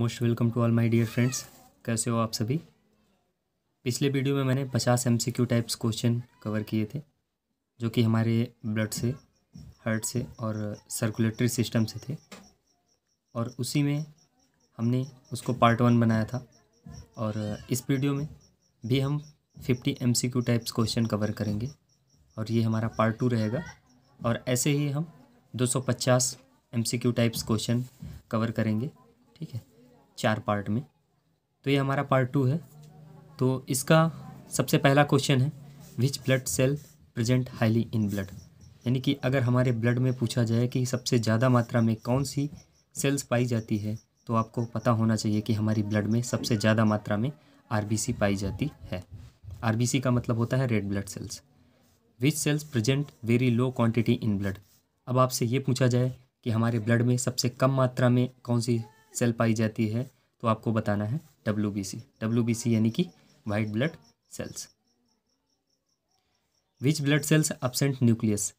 most welcome to all my dear friends कैसे हो आप सभी पिछले वीडियो में मैंने 50 एमसीक्यू टाइप्स क्वेश्चन कवर किए थे जो कि हमारे ब्लड से हार्ट से और सर्कुलेटरी सिस्टम से थे और उसी में हमने उसको पार्ट वन बनाया था और इस वीडियो में भी हम 50 एमसीक्यू टाइप्स क्वेश्चन कवर करेंगे और ये हमारा पार्ट टू रहेगा और ऐसे ही हम 250 एमसीक्यू टाइप्स क्वेश्चन कवर करेंगे ठीक है चार पार्ट में तो ये हमारा पार्ट टू है तो इसका सबसे पहला क्वेश्चन है which blood cell present highly in blood यानी कि अगर हमारे ब्लड में पूछा जाए कि सबसे ज़्यादा मात्रा में कौन सी सेल्स पाई जाती है तो आपको पता होना चाहिए कि हमारी ब्लड में सबसे ज़्यादा मात्रा में आर पाई जाती है आर का मतलब होता है red blood cells which cells present very low quantity in blood अब आपसे ये पूछा जाए कि हमारे ब्लड में सबसे कम मात्रा में कौन सी सेल पाई जाती है तो आपको बताना है W B C W B C यानी कि white blood cells which blood cells absent nucleus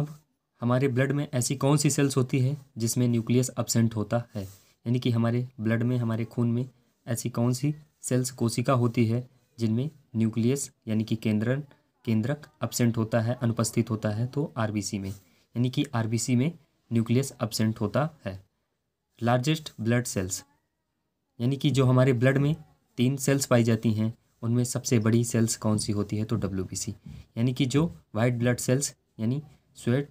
अब हमारे ब्लड में ऐसी कौन सी सेल्स होती है जिसमें न्यूक्लियस अब्सेंट होता है यानी कि हमारे ब्लड में हमारे खून में ऐसी कौन सी सेल्स कोशिका होती है जिनमें न्यूक्लियस यानी कि केंद्रन केंद्रक अब्सेंट होता है अनुपस्थित होता है तो सी में यानी कि सी में न्यूक्लियस अब्सेंट होता है लार्जेस्ट ब्लड सेल्स यानी कि जो हमारे ब्लड में तीन सेल्स पाई जाती हैं उनमें सबसे बड़ी सेल्स कौन सी होती है तो डब्ल्यू यानी कि जो वाइट ब्लड सेल्स यानी श्वेत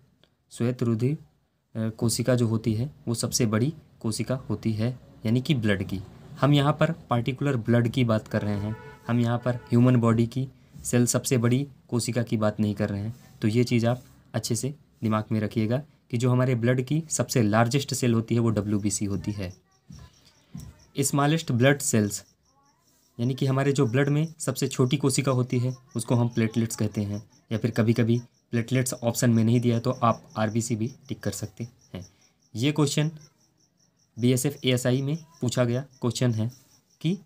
श्वेत रुधिर कोशिका जो होती है वो सबसे बड़ी कोशिका होती है यानी कि ब्लड की हम यहाँ पर पार्टिकुलर ब्लड की बात कर रहे हैं हम यहाँ पर ह्यूमन बॉडी की सेल सबसे बड़ी कोशिका की बात नहीं कर रहे हैं तो ये चीज़ आप अच्छे से दिमाग में रखिएगा कि जो हमारे ब्लड की सबसे लार्जेस्ट सेल होती है वो डब्ल्यू होती है स्मॉलेस्ट ब्लड सेल्स यानी कि हमारे जो ब्लड में सबसे छोटी कोशिका होती है उसको हम प्लेटलेट्स कहते हैं या फिर कभी कभी प्लेटलेट्स ऑप्शन में नहीं दिया है तो आप आर भी टिक कर सकते हैं ये question B S F A S I में पूछा गया क्वेश्चन है कि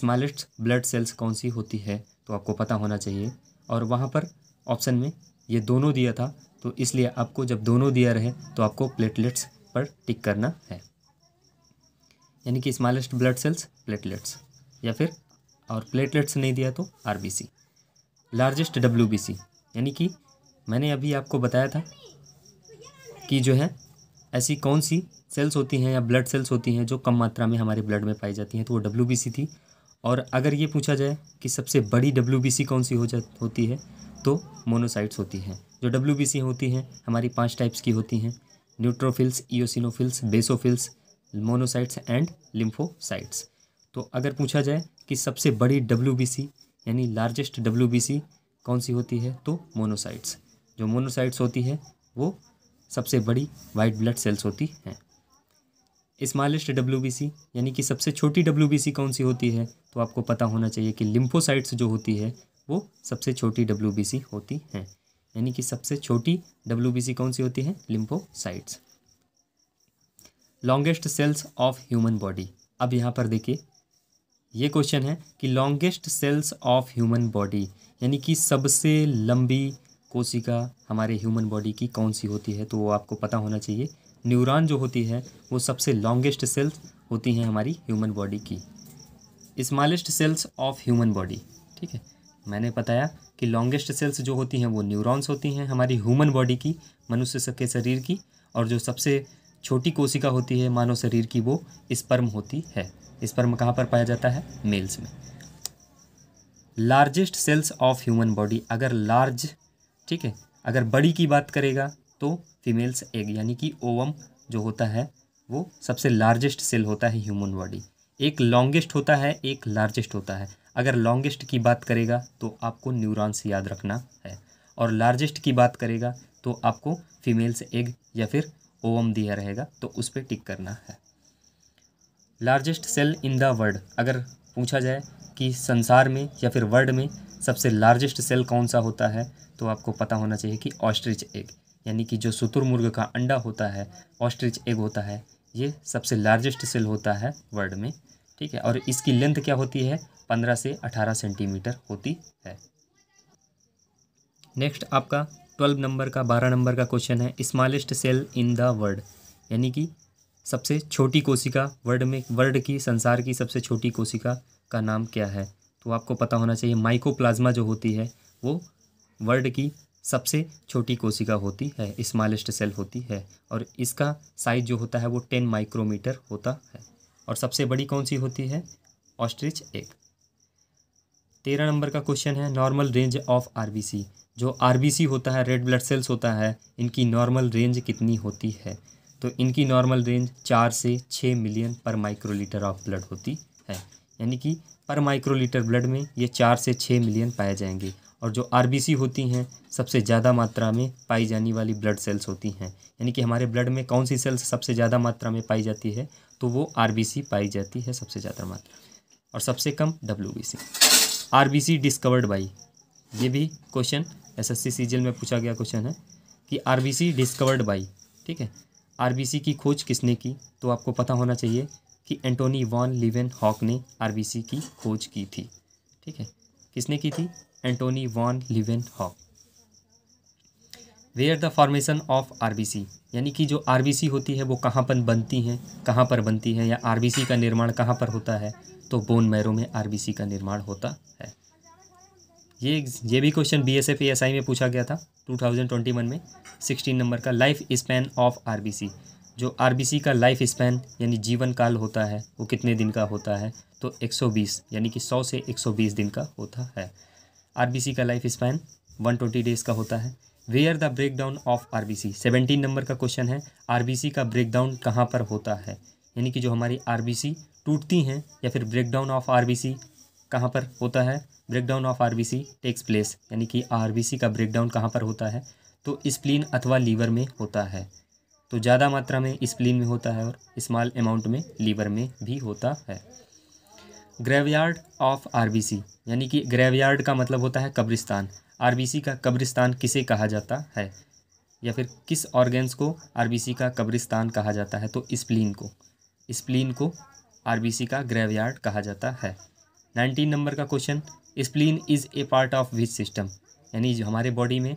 स्मॉलेस्ट ब्लड सेल्स कौन सी होती है तो आपको पता होना चाहिए और वहाँ पर ऑप्शन में ये दोनों दिया था तो इसलिए आपको जब दोनों दिया रहे तो आपको प्लेटलेट्स पर टिक करना है यानी कि स्मॉलेस्ट ब्लड सेल्स प्लेटलेट्स या फिर और प्लेटलेट्स नहीं दिया तो आर लार्जेस्ट डब्ल्यू यानी कि मैंने अभी आपको बताया था कि जो है ऐसी कौन सी सेल्स होती हैं या ब्लड सेल्स होती हैं जो कम मात्रा में हमारे ब्लड में पाई जाती हैं तो वो डब्ल्यू थी और अगर ये पूछा जाए कि सबसे बड़ी डब्ल्यू कौन सी हो जा होती है दो मोनोसाइट्स होती हैं जो डब्ल्यू होती हैं हमारी पाँच टाइप्स की होती हैं neutrophils eosinophils basophils monocytes and lymphocytes तो अगर पूछा जाए कि सबसे बड़ी डब्ल्यू यानी लार्जेस्ट डब्ल्यू कौन सी होती है तो मोनोसाइट्स जो मोनोसाइट्स होती है वो सबसे बड़ी वाइट ब्लड सेल्स होती हैं स्मॉलेस्ट डब्ल्यू यानी कि सबसे छोटी डब्ल्यू कौन सी होती है तो आपको पता होना चाहिए कि लिम्फोसाइट्स जो होती है वो सबसे छोटी डब्ल्यू होती हैं यानी कि सबसे छोटी डब्ल्यू कौन सी होती है lymphocytes longest cells of human body अब यहाँ पर देखिए ये क्वेश्चन है कि longest cells of human body यानी कि सबसे लंबी कोशिका हमारे ह्यूमन बॉडी की कौन सी होती है तो वो आपको पता होना चाहिए न्यूरॉन जो होती है वो सबसे लॉन्गेस्ट सेल्स होती हैं हमारी ह्यूमन बॉडी की smallest cells of human body ठीक है मैंने बताया कि लॉन्गेस्ट सेल्स जो होती हैं वो न्यूरॉन्स होती हैं हमारी ह्यूमन बॉडी की मनुष्य के शरीर की और जो सबसे छोटी कोशिका होती है मानव शरीर की वो स्पर्म होती है स्पर्म कहाँ पर पाया जाता है मेल्स में largest cells of human body अगर लार्ज ठीक है अगर बड़ी की बात करेगा तो फीमेल्स एग यानी कि ओवम जो होता है वो सबसे लार्जेस्ट सेल होता है ह्यूमन बॉडी एक लॉन्गेस्ट होता है एक लार्जेस्ट होता है अगर लॉन्गेस्ट की बात करेगा तो आपको न्यूरॉन्स याद रखना है और लार्जेस्ट की बात करेगा तो आपको फीमेल्स एग या फिर ओवम दिया रहेगा तो उस पर टिक करना है largest cell in the world अगर पूछा जाए कि संसार में या फिर वर्ल्ड में सबसे लार्जेस्ट सेल कौन सा होता है तो आपको पता होना चाहिए कि ऑस्ट्रिच एग यानी कि जो शुतुरमुर्ग का अंडा होता है ऑस्ट्रिच एग होता है ये सबसे लार्जेस्ट सेल होता है वर्ल्ड में ठीक है और इसकी लेंथ क्या होती है पंद्रह से अठारह सेंटीमीटर होती है नेक्स्ट आपका ट्वेल्व नंबर का बारह नंबर का क्वेश्चन है smallest cell in the world यानी कि सबसे छोटी कोशिका वर्ल्ड में वर्ल्ड की संसार की सबसे छोटी कोशिका का नाम क्या है तो आपको पता होना चाहिए माइकोप्लाज्मा जो होती है वो वर्ल्ड की सबसे छोटी कोशिका होती है स्मॉलेस्ट सेल होती है और इसका साइज जो होता है वो टेन माइक्रोमीटर होता है और सबसे बड़ी कौन सी होती है ऑस्ट्रिच एक तेरह नंबर का क्वेश्चन है नॉर्मल रेंज ऑफ आर जो आर होता है रेड ब्लड सेल्स होता है इनकी नॉर्मल रेंज कितनी होती है तो इनकी नॉर्मल रेंज चार से छः मिलियन पर माइक्रोलीटर ऑफ ब्लड होती है यानी कि पर माइक्रोलीटर ब्लड में ये चार से छः मिलियन पाए जाएंगे और जो आर होती हैं सबसे ज़्यादा मात्रा में पाई जाने वाली ब्लड सेल्स होती हैं यानी कि हमारे ब्लड में कौन सी सेल्स सबसे ज़्यादा मात्रा में पाई जाती है तो वो आर पाई जाती है सबसे ज़्यादा मात्रा और सबसे कम W B C R B C discovered by ये भी क्वेश्चन एस एस सी में पूछा गया क्वेश्चन है कि R B C discovered by ठीक है आर बी सी की खोज किसने की तो आपको पता होना चाहिए कि एंटोनी वॉन लिवेन हॉक ने आर बी सी की खोज की थी ठीक है किसने की थी Antonie van Leeuwenhoek where the formation of C यानी कि जो सी होती है वो कहाँ पर बनती हैं कहाँ पर बनती हैं या सी का निर्माण कहाँ पर होता है तो बोन मैरो में सी का निर्माण होता है ये ये भी question B S F S I में पूछा गया था 2021 में 16 नंबर का लाइफ स्पैन ऑफ सी जो सी का लाइफ स्पैन यानी जीवन काल होता है वो कितने दिन का होता है तो 120 यानी कि 100 से 120 दिन का होता है सी का लाइफ स्पैन 120 डेज़ का होता है where the breakdown of R B C seventeen number का क्वेश्चन है आर बी सी का ब्रेकडाउन कहाँ पर होता है यानी कि जो हमारी आर बी सी टूटती हैं या फिर breakdown of R B C कहाँ पर होता है breakdown of R B C takes place यानी कि आर बी सी का ब्रेकडाउन कहाँ पर होता है तो स्प्लीन अथवा लीवर में होता है तो ज़्यादा मात्रा में स्प्लीन में होता है और स्मॉल अमाउंट में लीवर में भी होता है graveyard of R B C यानी कि ग्रेवयार्ड का मतलब होता है कब्रिस्तान आरबीसी का कब्रिस्तान किसे कहा जाता है या फिर किस ऑर्गेन्स को आरबीसी का कब्रिस्तान कहा जाता है तो स्प्लीन को स्प्लीन को आरबीसी का ग्रेवयार्ड कहा जाता है नाइनटीन नंबर का question spleen is a part of which system यानी हमारे बॉडी में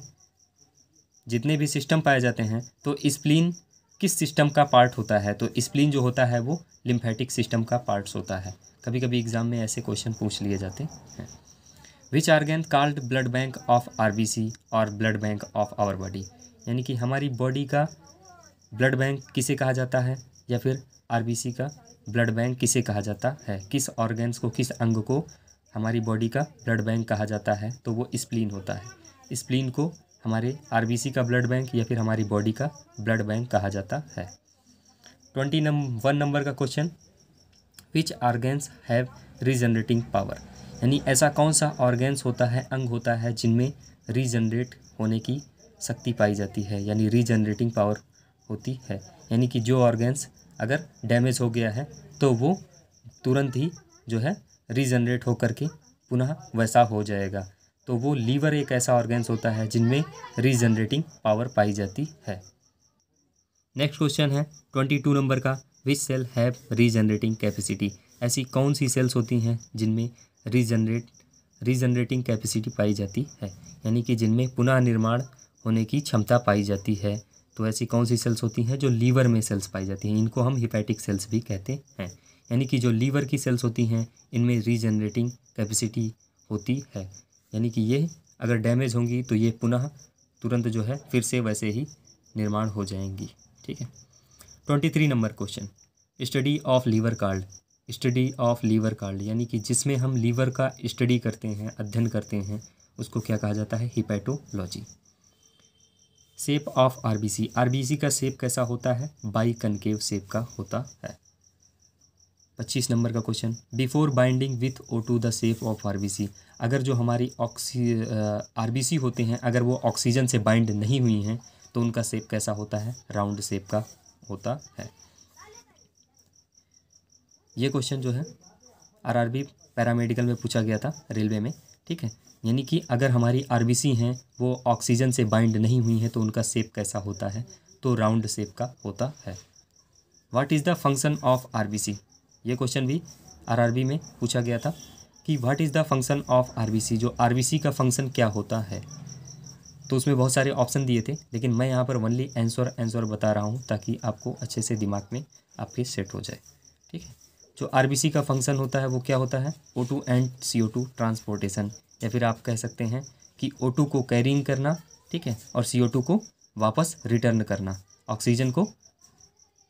जितने भी सिस्टम पाए जाते हैं तो स्प्लीन किस सिस्टम का पार्ट होता है तो स्प्लीन जो होता है वो लिम्फेटिक सिस्टम का पार्ट्स होता है कभी कभी एग्ज़ाम में ऐसे क्वेश्चन पूछ लिए जाते हैं which organ called blood bank of C और blood bank of our body यानी कि हमारी बॉडी का ब्लड बैंक किसे कहा जाता है या फिर सी का ब्लड बैंक किसे कहा जाता है किस ऑर्गेन्स को किस अंग को हमारी बॉडी का ब्लड बैंक कहा जाता है तो वो स्प्लीन होता है स्प्लीन को हमारे सी का ब्लड बैंक या फिर हमारी बॉडी का ब्लड बैंक कहा जाता है ट्वेंटी नंबर वन नंबर का question which organs have regenerating power यानी ऐसा कौन सा ऑर्गेन्स होता है अंग होता है जिनमें रीजनरेट होने की शक्ति पाई जाती है यानी रीजनरेटिंग पावर होती है यानी कि जो ऑर्गेन्स अगर डैमेज हो गया है तो वो तुरंत ही जो है रीजनरेट होकर के पुनः वैसा हो जाएगा तो वो लीवर एक ऐसा ऑर्गेन्स होता है जिनमें रीजनरेटिंग पावर पाई जाती है नेक्स्ट क्वेश्चन है ट्वेंटी टू नंबर का which cell have regenerating capacity ऐसी कौन सी सेल्स होती हैं जिनमें रीजनरेट रीजनरेटिंग कैपेसिटी पाई जाती है यानी कि जिनमें पुनः निर्माण होने की क्षमता पाई जाती है तो ऐसी कौन सी सेल्स होती हैं जो लीवर में सेल्स पाई जाती हैं इनको हम हिपैटिक सेल्स भी कहते हैं यानी कि जो लीवर की सेल्स होती हैं इनमें रीजनरेटिंग कैपेसिटी होती है यानी कि ये अगर डैमेज होंगी तो ये पुनः तुरंत जो है फिर से वैसे ही निर्माण हो जाएंगी ठीक है twenty three number question study of liver called study of liver called यानी कि जिसमें हम लीवर का स्टडी करते हैं अध्ययन करते हैं उसको क्या कहा जाता है hepatology shape of RBC RBC का सेप कैसा होता है बाई कनकेव सेप का होता है पच्चीस नंबर का question before binding with O two the shape of RBC अगर जो हमारी ऑक्सी आरबीसी होते हैं अगर वो ऑक्सीजन से बाइंड नहीं हुई हैं तो उनका सेप कैसा होता है राउंड सेप का होता है ये क्वेश्चन जो है आरआरबी पैरामेडिकल में पूछा गया था रेलवे में ठीक है यानी कि अगर हमारी आरबीसी हैं वो ऑक्सीजन से बाइंड नहीं हुई हैं तो उनका सेप कैसा होता है तो राउंड सेप का होता है what is the function of C ये क्वेश्चन भी बी में पूछा गया था कि what is the function of C जो सी का फंक्शन क्या होता है तो उसमें बहुत सारे ऑप्शन दिए थे लेकिन मैं यहाँ पर वनली आंसर आंसर बता रहा हूँ ताकि आपको अच्छे से दिमाग में आपके सेट हो जाए ठीक है जो तो आर का फंक्शन होता है वो क्या होता है O two and C O two transportation या फिर आप कह सकते हैं कि ओ टू को कैरिंग करना ठीक है और सी ओ टू को वापस रिटर्न करना ऑक्सीजन को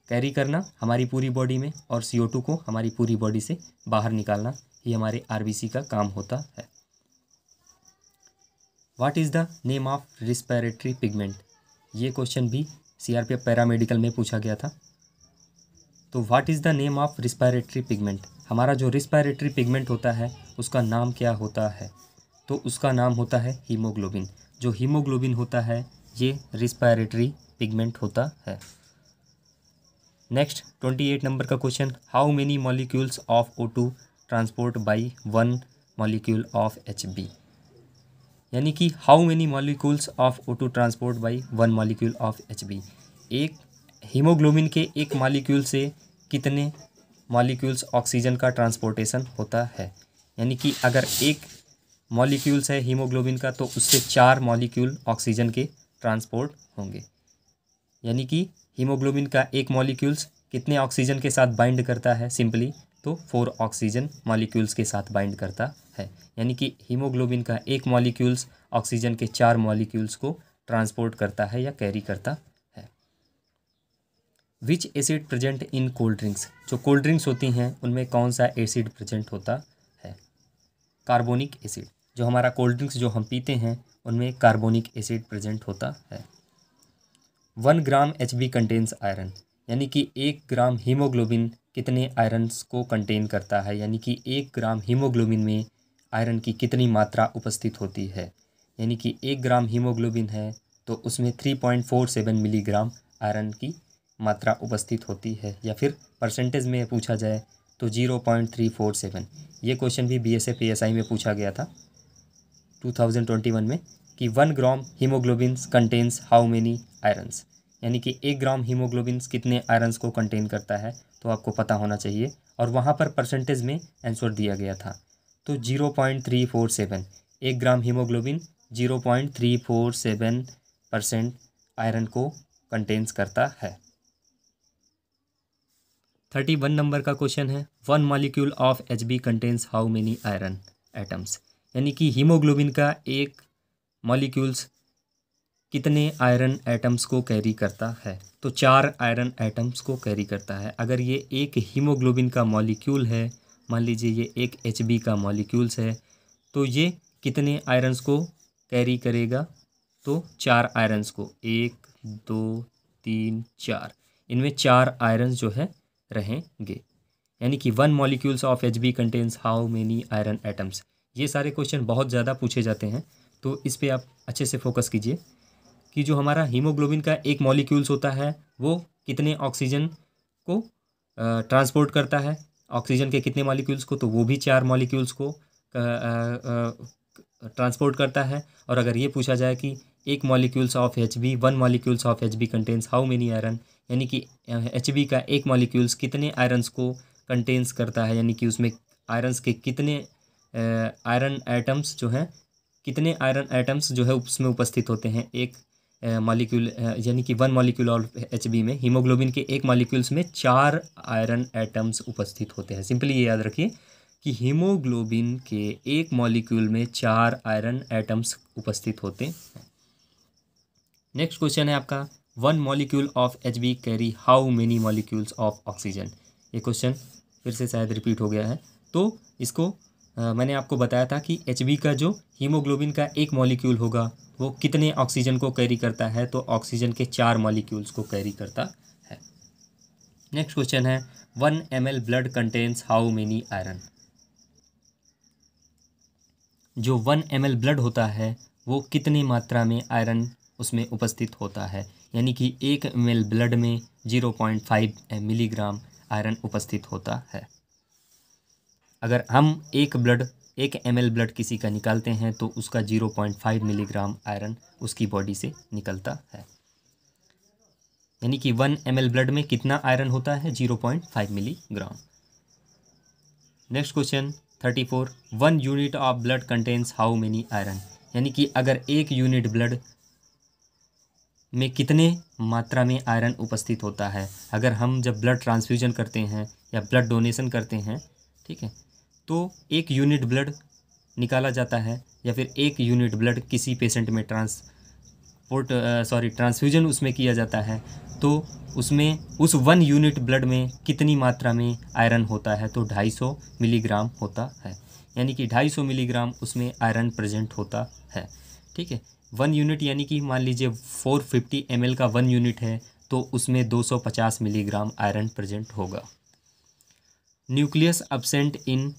कैरी करना हमारी पूरी बॉडी में और सी ओ टू को हमारी पूरी बॉडी से बाहर निकालना ही हमारे आर का काम होता है what is the name of respiratory pigment ये क्वेश्चन भी C R P F paramedical में पूछा गया था तो what is the name of respiratory pigment हमारा जो रिस्पायरेटरी पिगमेंट होता है उसका नाम क्या होता है तो उसका नाम होता है हीमोग्लोबिन जो हीमोग्लोबिन होता है ये रिस्पायरेटरी पिगमेंट होता है नेक्स्ट ट्वेंटी एट नंबर का question how many molecules of O two transport by one molecule of H B यानी कि how many molecules of O two transport by one molecule of H B एक haemoglobin के एक molecule से कितने molecules oxygen का transportation होता है यानी कि अगर एक मॉलिक्यूल्स है हीमोग्लोबिन का तो उससे चार मॉलिक्यूल ऑक्सीजन के ट्रांसपोर्ट होंगे यानी कि हीमोग्लोबिन का एक मॉलिक्यूल्स कितने ऑक्सीजन के साथ बाइंड करता है सिंपली तो फोर ऑक्सीजन मॉलिक्यूल्स के साथ बाइंड करता है यानी कि हीमोग्लोबिन का एक मॉलिक्यूल्स ऑक्सीजन के चार मॉलिक्यूल्स को ट्रांसपोर्ट करता है या कैरी करता which acid present in cold drinks जो कोल्ड ड्रिंक्स होती हैं उनमें कौन सा एसिड प्रेजेंट होता है कार्बोनिक एसिड जो हमारा कोल्ड ड्रिंक्स जो हम पीते हैं उनमें कार्बोनिक एसिड प्रेजेंट होता है one gram H B contains iron यानी कि एक ग्राम हीमोग्लोबिन कितने आयरन्स को कंटेन करता है यानी कि एक ग्राम हीमोग्लोबिन में आयरन की कितनी मात्रा उपस्थित होती है यानी कि एक ग्राम हीमोग्लोबिन है तो उसमें three point four seven milligram iron की मात्रा उपस्थित होती है या फिर परसेंटेज में पूछा जाए तो zero point three four seven ये क्वेश्चन भी बी एस एस आई में पूछा गया था टू थाउजेंड ट्वेंटी वन में कि one gram haemoglobin contains how many irons यानी कि एक ग्राम हीमोग्लोबिन कितने आयरन्स को कंटेन करता है तो आपको पता होना चाहिए और वहाँ पर परसेंटेज में आंसर दिया गया था तो zero point three four seven एक gram haemoglobin zero point three four seven percent iron को कंटेन्स करता है थर्टी वन नंबर का क्वेश्चन है one molecule of H B contains how many iron atoms यानी कि हीमोग्लोबिन का एक मॉलिक्यूल्स कितने आयरन एटम्स को कैरी करता है तो चार आयरन एटम्स को कैरी करता है अगर ये एक हीमोग्लोबिन का मॉलिक्यूल है मान लीजिए ये एक एच बी का मॉलिक्यूल्स है तो ये कितने आयरन्स को कैरी करेगा तो चार आयरन्स को एक दो तीन चार इनमें चार आयरन्स जो है रहेंगे यानी कि one molecules of H B contains how many iron atoms ये सारे क्वेश्चन बहुत ज़्यादा पूछे जाते हैं तो इस पर आप अच्छे से फोकस कीजिए कि जो हमारा हीमोग्लोबिन का एक मॉलिक्यूल्स होता है वो कितने ऑक्सीजन को ट्रांसपोर्ट करता है ऑक्सीजन के कितने मॉलिक्यूल्स को तो वो भी चार मॉलिक्यूल्स को ट्रांसपोर्ट करता है और अगर ये पूछा जाए कि एक molecules of H B one molecules of H B contains how many iron यानी कि एच का एक मॉलिक्यूल्स कितने आयरन्स को कंटेन्स करता है यानी कि उसमें आयरन्स के कितने आयरन एटम्स जो हैं कितने आयरन एटम्स जो है उसमें उपस्थित होते हैं एक मॉलिक्यूल यानी कि वन मॉलिक्यूल ऑफ एच में हीमोग्लोबिन के एक मॉलिक्यूल्स में चार आयरन एटम्स उपस्थित होते हैं सिंपली ये याद रखिए कि हीमोग्लोबिन के एक मॉलिक्यूल में चार आयरन एटम्स उपस्थित होते हैं नेक्स्ट क्वेश्चन है आपका one molecule of H B carry how many molecules of oxygen ये क्वेश्चन फिर से शायद रिपीट हो गया है तो इसको आ, मैंने आपको बताया था कि एच बी का जो हीमोग्लोबिन का एक मॉलिक्यूल होगा वो कितने ऑक्सीजन को कैरी करता है तो ऑक्सीजन के चार मॉलिक्यूल्स को कैरी करता है नेक्स्ट क्वेश्चन है one M L blood contains how many iron जो वन एम एल ब्लड होता है वो कितनी मात्रा में आयरन उसमें उपस्थित होता है यानी कि एक एम ब्लड में 0.5 मिलीग्राम आयरन उपस्थित होता है अगर हम एक ब्लड एक एम ब्लड किसी का निकालते हैं तो उसका 0.5 मिलीग्राम आयरन उसकी बॉडी से निकलता है यानी कि वन एम ब्लड में कितना आयरन होता है 0.5 milligram next question 34 one unit of blood contains how many iron यानी कि अगर एक यूनिट ब्लड में कितने मात्रा में आयरन उपस्थित होता है अगर हम जब ब्लड ट्रांसफ्यूजन करते हैं या ब्लड डोनेशन करते हैं ठीक है तो एक यूनिट ब्लड निकाला जाता है या फिर एक यूनिट ब्लड किसी पेशेंट में ट्रांस पोर्ट सॉरी ट्रांसफ्यूजन उसमें किया जाता है तो उसमें उस वन यूनिट ब्लड में कितनी मात्रा में आयरन होता है तो 250 मिलीग्राम होता है यानी कि 250 मिलीग्राम उसमें आयरन प्रेजेंट होता है ठीक है वन यूनिट यानी कि मान लीजिए फोर फिफ्टी एम का वन यूनिट है तो उसमें दो सौ पचास मिलीग्राम आयरन प्रेजेंट होगा nucleus absent in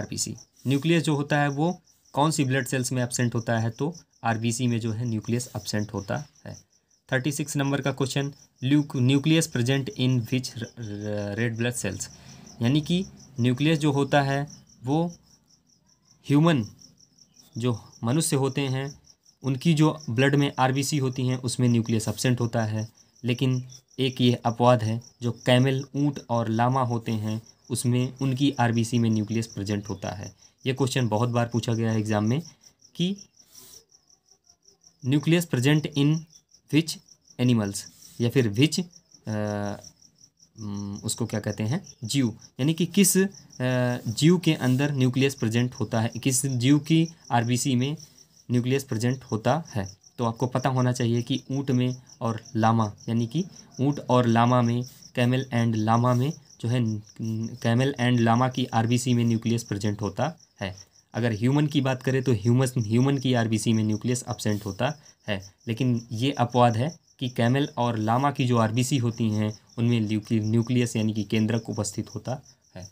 RBC nucleus जो होता है वो कौन सी ब्लड सेल्स में एबसेंट होता है तो आरबीसी में जो है न्यूक्लियस एबसेंट होता है थर्टी सिक्स नंबर का question nucleus present in which red blood cells यानी कि न्यूक्लियस जो होता है वो ह्यूमन जो मनुष्य होते हैं उनकी जो ब्लड में आर होती हैं उसमें न्यूक्लियस एबसेंट होता है लेकिन एक ये अपवाद है जो कैमल ऊँट और लामा होते हैं उसमें उनकी आर में न्यूक्लियस प्रजेंट होता है ये क्वेश्चन बहुत बार पूछा गया है एग्ज़ाम में कि nucleus present in which animals या फिर विच उसको क्या कहते हैं जीव यानी कि किस जीव के अंदर न्यूक्लियस प्रेजेंट होता है किस जीव की आरबीसी में न्यूक्लियस प्रेजेंट होता है तो आपको पता होना चाहिए कि ऊँट में और लामा यानी कि ऊँट और लामा में कैमल एंड लामा में जो है कैमल एंड लामा की आरबीसी में न्यूक्लियस प्रेजेंट होता है अगर ह्यूमन की बात करें तो ह्यूमस ह्यूमन की आरबीसी में न्यूक्लियस अपसेंट होता है लेकिन ये अपवाद है कि कैमल और लामा की जो आरबीसी होती हैं उनमें न्यूक्लियस यानी कि केंद्रक उपस्थित होता है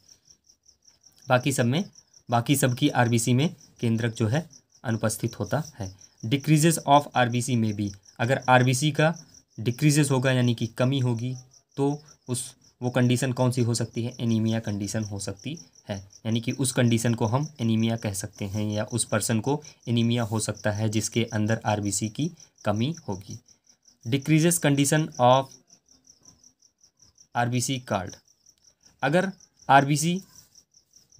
बाकी सब में बाकी सब की आरबीसी में केंद्रक जो है अनुपस्थित होता है डिक्रीजेज ऑफ आरबीसी में भी अगर आरबीसी का डिक्रीजेज होगा यानी कि कमी होगी तो उस वो कंडीशन कौन सी हो सकती है एनीमिया कंडीशन हो सकती है यानी कि उस कंडीशन को हम एनीमिया कह सकते हैं या उस पर्सन को एनीमिया हो सकता है जिसके अंदर सी की कमी होगी decreases condition of C called अगर सी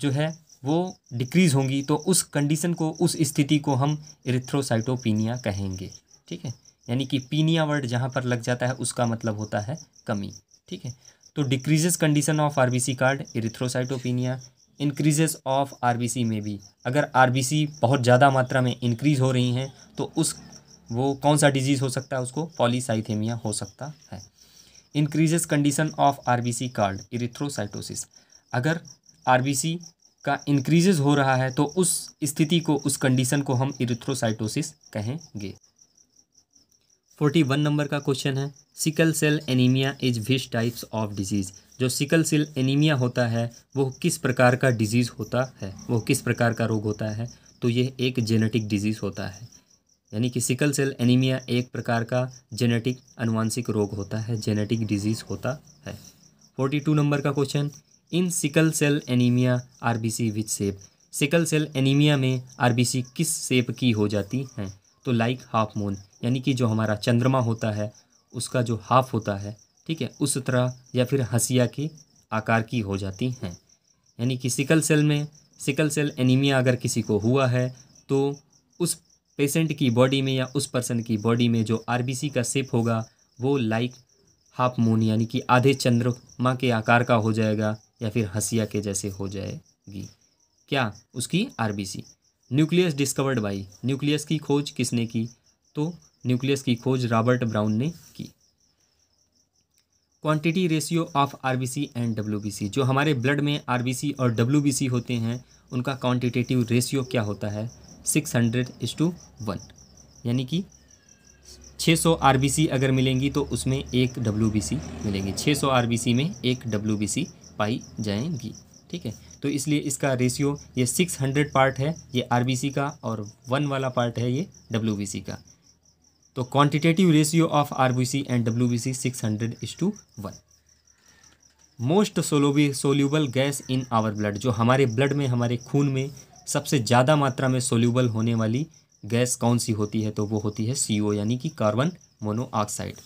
जो है वो डिक्रीज़ होंगी तो उस कंडीशन को उस स्थिति को हम इरिथ्रोसाइटोपीनिया कहेंगे ठीक है यानी कि पीनिया वर्ड जहाँ पर लग जाता है उसका मतलब होता है कमी ठीक है तो decreases condition of RBC called erythrocytopenia increases of RBC में भी अगर आरबीसी बहुत ज़्यादा मात्रा में इंक्रीज़ हो रही हैं तो उस वो कौन सा डिजीज़ हो सकता है उसको पॉलीसाइथेमिया हो सकता है increases condition of RBC called erythrocytosis अगर आरबीसी का इंक्रीजेज हो रहा है तो उस स्थिति को उस कंडीशन को हम इरिथ्रोसाइटोसिस कहेंगे फोर्टी वन नंबर का क्वेश्चन है sickle cell anaemia is which types of disease जो सिकल सेल एनीमिया होता है वो किस प्रकार का डिजीज़ होता है वो किस प्रकार का रोग होता है तो ये एक जेनेटिक डिजीज़ होता है यानी कि सिकल सेल एनीमिया एक प्रकार का जेनेटिक अनुवांशिक रोग होता है जेनेटिक डिजीज़ होता है फोर्टी टू नंबर का question in sickle cell anaemia RBC which shape sickle cell anaemia में आरबीसी किस सेप की हो जाती हैं तो लाइक हाफ मून यानी कि जो हमारा चंद्रमा होता है उसका जो हाफ होता है ठीक है उस तरह या फिर हसिया के आकार की हो जाती हैं यानी कि सिकल सेल में सिकल सेल एनीमिया अगर किसी को हुआ है तो उस पेशेंट की बॉडी में या उस पर्सन की बॉडी में जो सी का सेप होगा वो लाइक हाफ मून यानी कि आधे चंद्रमा के आकार का हो जाएगा या फिर हसिया के जैसे हो जाएगी क्या उसकी RBC nucleus discovered by nucleus की खोज किसने की तो न्यूक्लियस की खोज रॉबर्ट ब्राउन ने की quantity ratio of RBC and WBC जो हमारे ब्लड में आरबीसी और डब्ल्यूबीसी होते हैं उनका क्वांटिटेटिव रेशियो क्या होता है six hundred is to one यानी कि छः सौ आर अगर मिलेंगी तो उसमें एक डब्ल्यूबीसी मिलेंगी 600 आरबीसी में एक डब्ल्यू पाई जाएंगी ठीक है तो इसलिए इसका रेशियो ये सिक्स हंड्रेड पार्ट है ये आर का और वन वाला पार्ट है ये डब्ल्यू का तो quantitative ratio of R and W B C six hundred is to one most सोलोबी soluble gas in our blood जो हमारे ब्लड में हमारे खून में सबसे ज़्यादा मात्रा में सोल्यूबल होने वाली गैस कौन सी होती है तो वो होती है सी यानी कि कार्बन मोनोऑक्साइड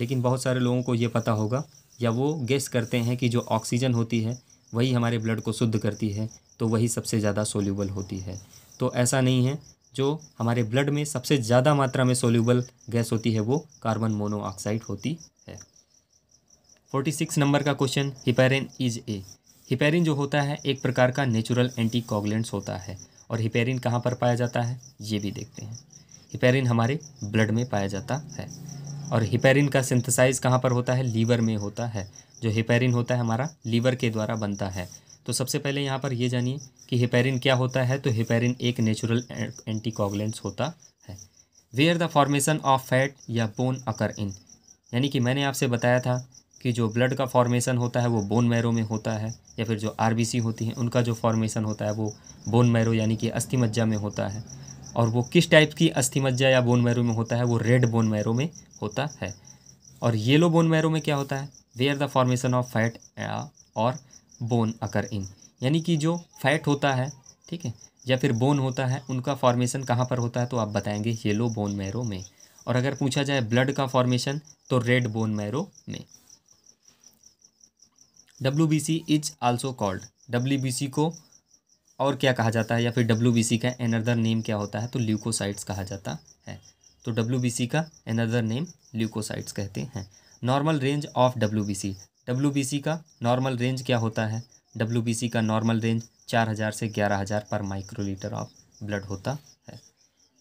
लेकिन बहुत सारे लोगों को ये पता होगा या वो गेस करते हैं कि जो ऑक्सीजन होती है वही हमारे ब्लड को शुद्ध करती है तो वही सबसे ज़्यादा सोल्यूबल होती है तो ऐसा नहीं है जो हमारे ब्लड में सबसे ज़्यादा मात्रा में सोल्यूबल गैस होती है वो कार्बन मोनोऑक्साइड होती है फोर्टी सिक्स नंबर का question heparin is a heparin जो होता है एक प्रकार का नेचुरल एंटीकॉगलेंट्स होता है और हिपेरिन कहाँ पर पाया जाता है ये भी देखते हैं हिपेरिन हमारे ब्लड में पाया जाता है और हिपेरिन का सिंथेसाइज कहाँ पर होता है लीवर में होता है जो हिपेरिन होता है हमारा लीवर के द्वारा बनता है तो सबसे पहले यहाँ पर ये जानिए कि हिपेरिन क्या होता है तो हिपेरिन एक नेचुरल एंटीकॉगलेंस होता है where the formation of fat या बोन अकर इन यानी कि मैंने आपसे बताया था कि जो ब्लड का फॉर्मेशन होता है वो बोन मैरो में होता है या फिर जो आर होती हैं उनका जो फॉर्मेशन होता है वो बोन मैरो यानी कि अस्थिमज्जा में होता है और वो किस टाइप की अस्थि मज्जा या बोन मैरो में होता है वो रेड बोन मैरो में होता है और येलो बोन मैरो में क्या होता है where the formation of fat और बोन अकर इन यानी कि जो फैट होता है ठीक है या फिर बोन होता है उनका फॉर्मेशन कहाँ पर होता है तो आप बताएंगे येलो बोन मैरो में और अगर पूछा जाए ब्लड का फॉर्मेशन तो रेड बोन मैरो में W B C is also called W B C को और क्या कहा जाता है या फिर डब्ल्यू का एनदर नेम क्या होता है तो ल्यूकोसाइट्स कहा जाता है तो डब्ल्यू का एनदर नेम ल्यूकोसाइट्स कहते हैं normal range of W W का नॉर्मल रेंज क्या होता है डब्ल्यू का नॉर्मल रेंज चार हज़ार से ग्यारह हज़ार पर माइक्रोलीटर ऑफ ब्लड होता है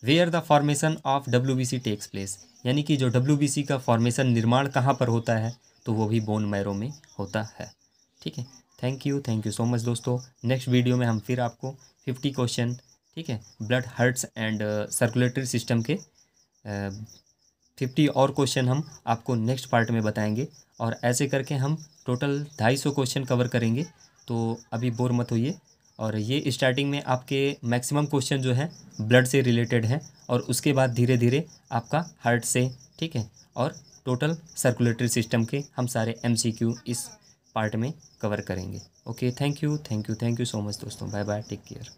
where the formation of W takes place यानी कि जो डब्ल्यू का फॉर्मेशन निर्माण कहाँ पर होता है तो वो भी बोन मैरो में होता है ठीक है thank you thank you so much दोस्तों नेक्स्ट वीडियो में हम फिर आपको फिफ्टी क्वेश्चन ठीक है blood hearts and circulatory system के फिफ्टी uh, और क्वेश्चन हम आपको नेक्स्ट पार्ट में बताएंगे और ऐसे करके हम टोटल ढाई सौ क्वेश्चन कवर करेंगे तो अभी बोर मत होइए और ये स्टार्टिंग में आपके मैक्सिमम क्वेश्चन जो है ब्लड से रिलेटेड हैं और उसके बाद धीरे धीरे आपका हार्ट से ठीक है और टोटल सर्कुलेटरी सिस्टम के हम सारे एम इस पार्ट में कवर करेंगे okay thank you thank you thank you so much दोस्तों बाय बाय टेक केयर